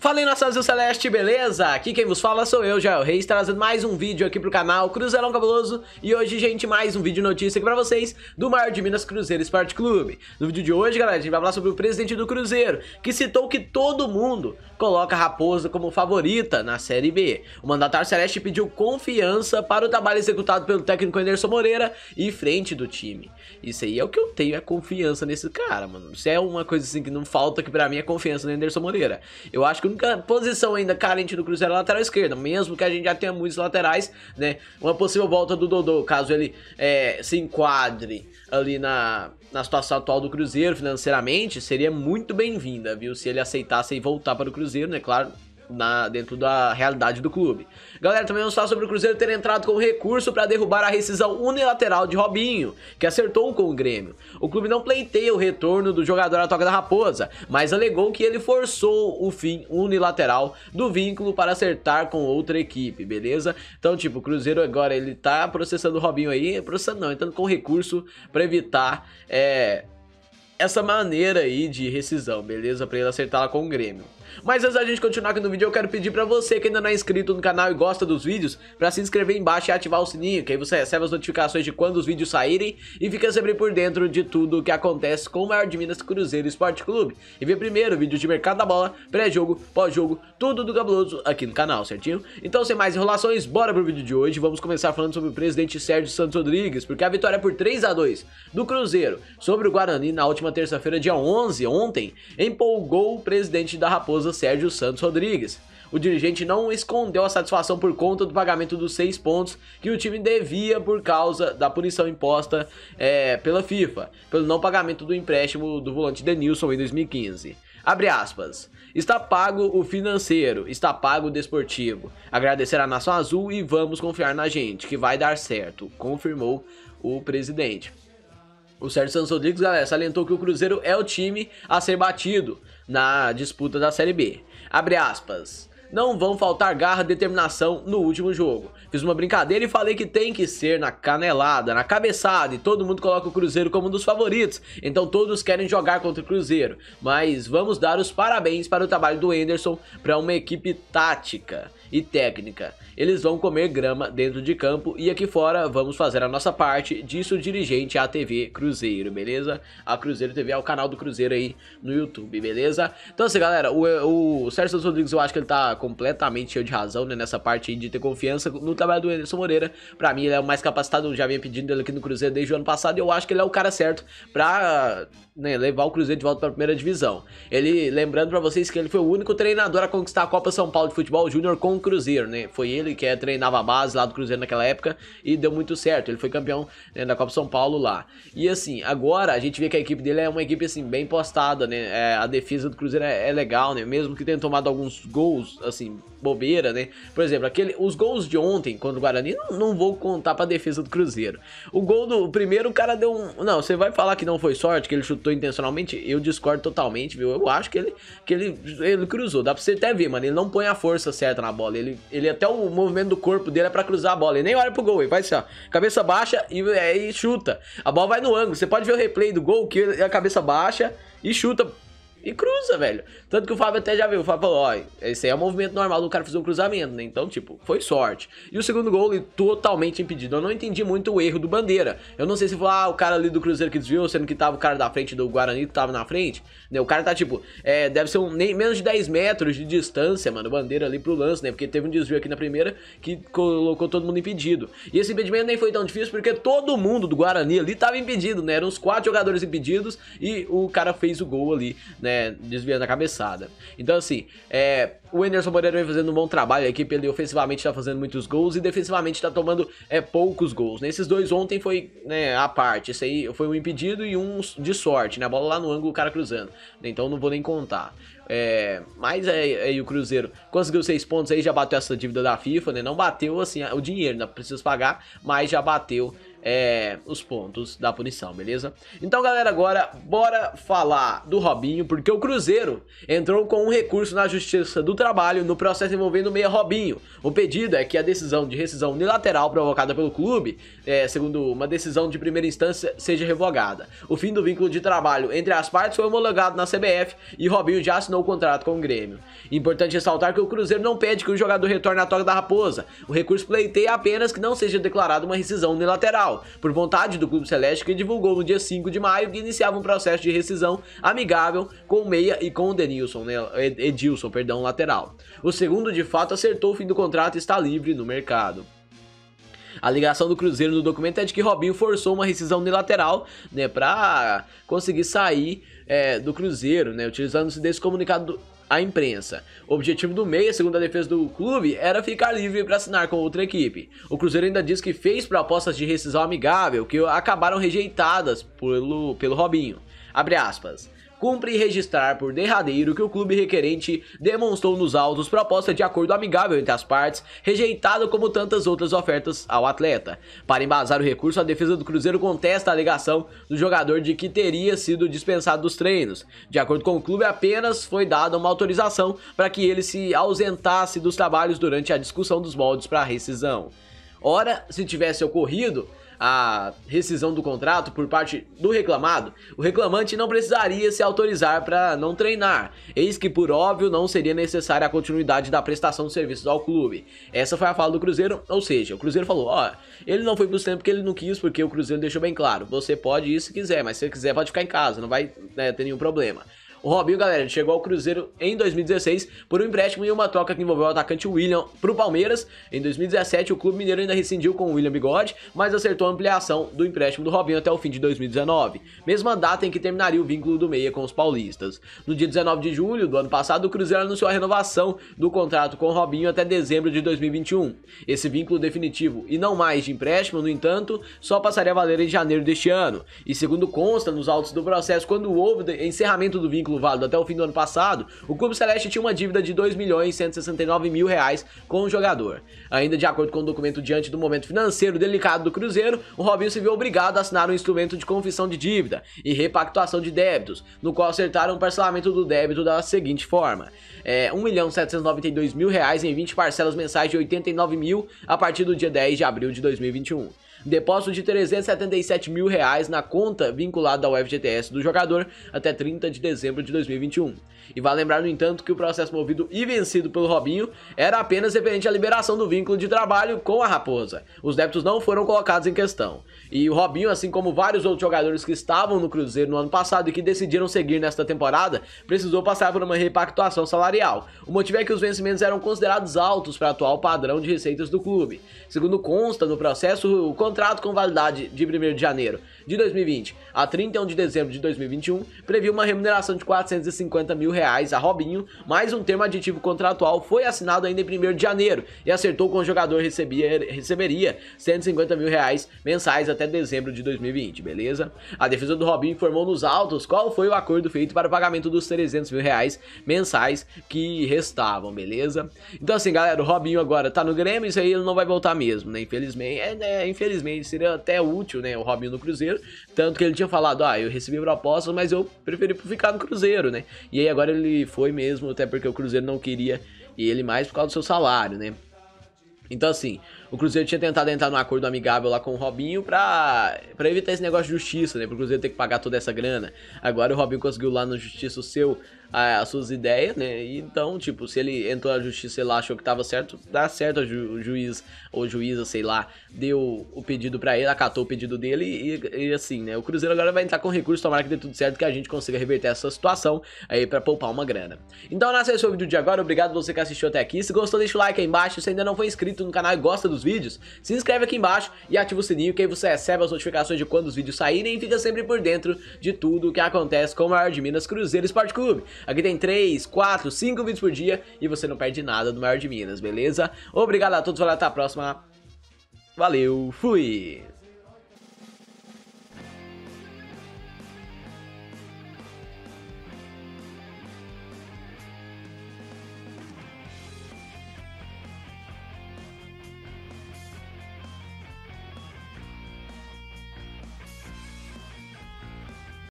Fala aí nações do Celeste, beleza? Aqui quem vos fala sou eu, Joel Reis, trazendo mais um vídeo aqui pro canal Cruzeirão Cabuloso E hoje, gente, mais um vídeo notícia aqui pra vocês do maior de Minas Cruzeiro Esporte Clube No vídeo de hoje, galera, a gente vai falar sobre o presidente do Cruzeiro Que citou que todo mundo coloca a Raposa como favorita na Série B O mandatário Celeste pediu confiança para o trabalho executado pelo técnico Anderson Moreira e frente do time Isso aí é o que eu tenho, é confiança nesse cara, mano Isso é uma coisa assim que não falta aqui pra mim, é confiança no Anderson Moreira Eu acho que única posição ainda carente do Cruzeiro é a lateral esquerda, mesmo que a gente já tenha muitos laterais, né? Uma possível volta do Dodô, caso ele é, se enquadre ali na, na situação atual do Cruzeiro financeiramente, seria muito bem-vinda, viu? Se ele aceitasse e voltar para o Cruzeiro, né? Claro, na, dentro da realidade do clube. Galera, também vamos falar sobre o Cruzeiro ter entrado com recurso para derrubar a rescisão unilateral de Robinho, que acertou com o Grêmio. O clube não pleiteia o retorno do jogador à Toca da Raposa, mas alegou que ele forçou o fim unilateral do vínculo para acertar com outra equipe, beleza? Então, tipo, o Cruzeiro agora ele tá processando o Robinho aí, processando não, entrando com recurso para evitar é, essa maneira aí de rescisão, beleza? Para ele acertar lá com o Grêmio. Mas antes da gente continuar aqui no vídeo, eu quero pedir pra você que ainda não é inscrito no canal e gosta dos vídeos, pra se inscrever embaixo e ativar o sininho, que aí você recebe as notificações de quando os vídeos saírem e fica sempre por dentro de tudo o que acontece com o maior de Minas Cruzeiro Esporte Clube. E vê primeiro vídeos de mercado da bola, pré-jogo, pós-jogo, tudo do Gabuloso aqui no canal, certinho? Então, sem mais enrolações, bora pro vídeo de hoje. Vamos começar falando sobre o presidente Sérgio Santos Rodrigues, porque a vitória é por 3 a 2 do Cruzeiro sobre o Guarani na última terça-feira, dia 11, ontem, empolgou o presidente da Raposa Sérgio Santos Rodrigues. O dirigente não escondeu a satisfação por conta do pagamento dos seis pontos que o time devia por causa da punição imposta é, pela FIFA, pelo não pagamento do empréstimo do volante Denilson em 2015. Abre aspas. Está pago o financeiro, está pago o desportivo. Agradecer a Nação Azul e vamos confiar na gente, que vai dar certo, confirmou o presidente. O Sérgio Santos Rodrigues, galera, salientou que o Cruzeiro é o time a ser batido na disputa da Série B. Abre aspas. Não vão faltar garra e determinação no último jogo. Fiz uma brincadeira e falei que tem que ser na canelada, na cabeçada, e todo mundo coloca o Cruzeiro como um dos favoritos. Então todos querem jogar contra o Cruzeiro. Mas vamos dar os parabéns para o trabalho do Enderson para uma equipe tática e técnica. Eles vão comer grama dentro de campo e aqui fora vamos fazer a nossa parte, disso dirigente à TV Cruzeiro, beleza? A Cruzeiro TV é o canal do Cruzeiro aí no YouTube, beleza? Então assim, galera, o, o Sérgio Rodrigues eu acho que ele tá completamente cheio de razão né, nessa parte de ter confiança no trabalho do Anderson Moreira. Pra mim ele é o mais capacitado, eu já vinha pedindo ele aqui no Cruzeiro desde o ano passado e eu acho que ele é o cara certo pra né, levar o Cruzeiro de volta pra primeira divisão. Ele, lembrando pra vocês que ele foi o único treinador a conquistar a Copa São Paulo de Futebol Júnior com Cruzeiro, né? Foi ele que é, treinava a base lá do Cruzeiro naquela época e deu muito certo. Ele foi campeão né, da Copa São Paulo lá. E assim, agora a gente vê que a equipe dele é uma equipe assim bem postada, né? É, a defesa do Cruzeiro é, é, legal, né? Mesmo que tenha tomado alguns gols assim bobeira, né? Por exemplo, aquele os gols de ontem contra o Guarani não, não vou contar para defesa do Cruzeiro. O gol do o primeiro o cara deu um, não, você vai falar que não foi sorte, que ele chutou intencionalmente? Eu discordo totalmente, viu? Eu acho que ele que ele ele cruzou. Dá para você até ver, mano, ele não põe a força certa na bola bola. Ele, ele até o movimento do corpo dele é pra cruzar a bola. Ele nem olha pro gol, ele vai assim, ó. Cabeça baixa e, é, e chuta. A bola vai no ângulo. Você pode ver o replay do gol, que é a cabeça baixa e chuta e cruza, velho. Tanto que o Fábio até já viu. O Fábio falou, ó, esse aí é o movimento normal do cara fazer um cruzamento, né? Então, tipo, foi sorte. E o segundo gol, ele totalmente impedido. Eu não entendi muito o erro do Bandeira. Eu não sei se foi, ah, o cara ali do Cruzeiro que desviou, sendo que tava o cara da frente do Guarani que tava na frente. Né? O cara tá, tipo, é, deve ser um, nem, menos de 10 metros de distância, mano, Bandeira ali pro lance, né? Porque teve um desvio aqui na primeira que colocou todo mundo impedido. E esse impedimento nem foi tão difícil porque todo mundo do Guarani ali tava impedido, né? Eram uns quatro jogadores impedidos e o cara fez o gol ali, né? desviando a cabeçada. Então, assim, é, o Anderson Moreira vem fazendo um bom trabalho. A equipe ele ofensivamente está fazendo muitos gols e defensivamente está tomando é, poucos gols. Nesses dois ontem foi né, a parte. Esse aí foi um impedido e um de sorte. Né, a bola lá no ângulo, o cara cruzando. Então não vou nem contar. É, mas aí, é, é, o Cruzeiro conseguiu seis pontos aí, já bateu essa dívida da FIFA, né? Não bateu assim o dinheiro, não né, precisa pagar, mas já bateu é, os pontos da punição, beleza? Então, galera, agora bora falar do Robinho, porque o Cruzeiro entrou com um recurso na Justiça do Trabalho no processo envolvendo o meia Robinho. O pedido é que a decisão de rescisão unilateral provocada pelo clube, é, segundo uma decisão de primeira instância, seja revogada. O fim do vínculo de trabalho entre as partes foi homologado na CBF e Robinho já assinou o contrato com o Grêmio. Importante ressaltar que o Cruzeiro não pede que o jogador retorne à toga da Raposa. O recurso pleiteia apenas que não seja declarada uma rescisão unilateral. Por vontade do Clube Celeste, que divulgou no dia 5 de maio que iniciava um processo de rescisão amigável com o Meia e com o Denilson, né, Edilson, perdão, lateral. O segundo, de fato, acertou o fim do contrato e está livre no mercado. A ligação do Cruzeiro no documento é de que Robinho forçou uma rescisão unilateral, né, para conseguir sair é, do Cruzeiro, né, utilizando-se desse comunicado à imprensa. O objetivo do Meia, segundo a defesa do clube, era ficar livre para assinar com outra equipe. O Cruzeiro ainda diz que fez propostas de rescisão amigável que acabaram rejeitadas pelo, pelo Robinho. Abre aspas. Cumpre registrar por derradeiro que o clube requerente demonstrou nos autos proposta de acordo amigável entre as partes, rejeitado como tantas outras ofertas ao atleta. Para embasar o recurso, a defesa do Cruzeiro contesta a alegação do jogador de que teria sido dispensado dos treinos. De acordo com o clube, apenas foi dada uma autorização para que ele se ausentasse dos trabalhos durante a discussão dos moldes para a rescisão. Ora, se tivesse ocorrido, a rescisão do contrato por parte do reclamado, o reclamante não precisaria se autorizar para não treinar, eis que por óbvio não seria necessária a continuidade da prestação de serviços ao clube. Essa foi a fala do Cruzeiro, ou seja, o Cruzeiro falou, ó, ele não foi pro tempo que ele não quis, porque o Cruzeiro deixou bem claro, você pode ir se quiser, mas se quiser pode ficar em casa, não vai né, ter nenhum problema. O Robinho, galera, chegou ao Cruzeiro em 2016 por um empréstimo e uma troca que envolveu o atacante William para o Palmeiras. Em 2017, o clube mineiro ainda rescindiu com o William Bigode, mas acertou a ampliação do empréstimo do Robinho até o fim de 2019, mesma data em que terminaria o vínculo do meia com os paulistas. No dia 19 de julho do ano passado, o Cruzeiro anunciou a renovação do contrato com o Robinho até dezembro de 2021. Esse vínculo definitivo e não mais de empréstimo, no entanto, só passaria a valer em janeiro deste ano. E segundo consta nos autos do processo, quando houve o encerramento do vínculo ciclo válido até o fim do ano passado, o Clube Celeste tinha uma dívida de R$ milhões mil reais com o jogador. Ainda de acordo com o documento, diante do momento financeiro delicado do Cruzeiro, o Robinho se viu obrigado a assinar um instrumento de confissão de dívida e repactuação de débitos, no qual acertaram o parcelamento do débito da seguinte forma: é, 1 milhão mil reais em 20 parcelas mensais de R$ mil a partir do dia 10 de abril de 2021. Depósito de 377 mil reais na conta vinculada ao FGTS do jogador até 30 de dezembro de 2021. E vale lembrar, no entanto, que o processo movido e vencido pelo Robinho era apenas referente à liberação do vínculo de trabalho com a Raposa. Os débitos não foram colocados em questão. E o Robinho, assim como vários outros jogadores que estavam no Cruzeiro no ano passado e que decidiram seguir nesta temporada, precisou passar por uma repactuação salarial. O motivo é que os vencimentos eram considerados altos para o atual padrão de receitas do clube. Segundo consta no processo, o contrato contrato com validade de 1 de janeiro de 2020 a 31 de dezembro de 2021, previu uma remuneração de 450 mil reais a Robinho, mais um termo aditivo contratual foi assinado ainda em 1 de janeiro e acertou com o jogador recebia, receberia 150 mil reais mensais até dezembro de 2020, beleza? A defesa do Robinho informou nos autos qual foi o acordo feito para o pagamento dos 300 mil reais mensais que restavam, beleza? Então assim, galera, o Robinho agora tá no Grêmio, isso aí ele não vai voltar mesmo, né? Infelizmente, é, né? Infelizmente infelizmente, seria até útil, né, o Robinho no Cruzeiro. Tanto que ele tinha falado, ah, eu recebi propostas, mas eu preferi ficar no Cruzeiro, né? E aí agora ele foi mesmo, até porque o Cruzeiro não queria ele mais por causa do seu salário, né? Então, assim, o Cruzeiro tinha tentado entrar num acordo amigável lá com o Robinho pra, pra evitar esse negócio de justiça, né? Pro Cruzeiro ter que pagar toda essa grana. Agora o Robinho conseguiu lá na justiça o seu, a, as suas ideias, né? então, tipo, se ele entrou na justiça e lá achou que tava certo, dá certo. Ju, o juiz ou juíza, sei lá, deu o pedido pra ele, acatou o pedido dele e, e, assim, né? O Cruzeiro agora vai entrar com recurso, tomara que dê tudo certo, que a gente consiga reverter essa situação aí pra poupar uma grana. Então, nessa é o vídeo de agora. Obrigado você que assistiu até aqui. Se gostou, deixa o like aí embaixo. Se ainda não foi inscrito no canal e gosta do dos vídeos, se inscreve aqui embaixo e ativa o sininho que aí você recebe as notificações de quando os vídeos saírem e fica sempre por dentro de tudo o que acontece com o Maior de Minas Cruzeiro Esporte Clube. Aqui tem 3, 4, 5 vídeos por dia e você não perde nada do Maior de Minas, beleza? Obrigado a todos, valeu, até a próxima. Valeu, fui!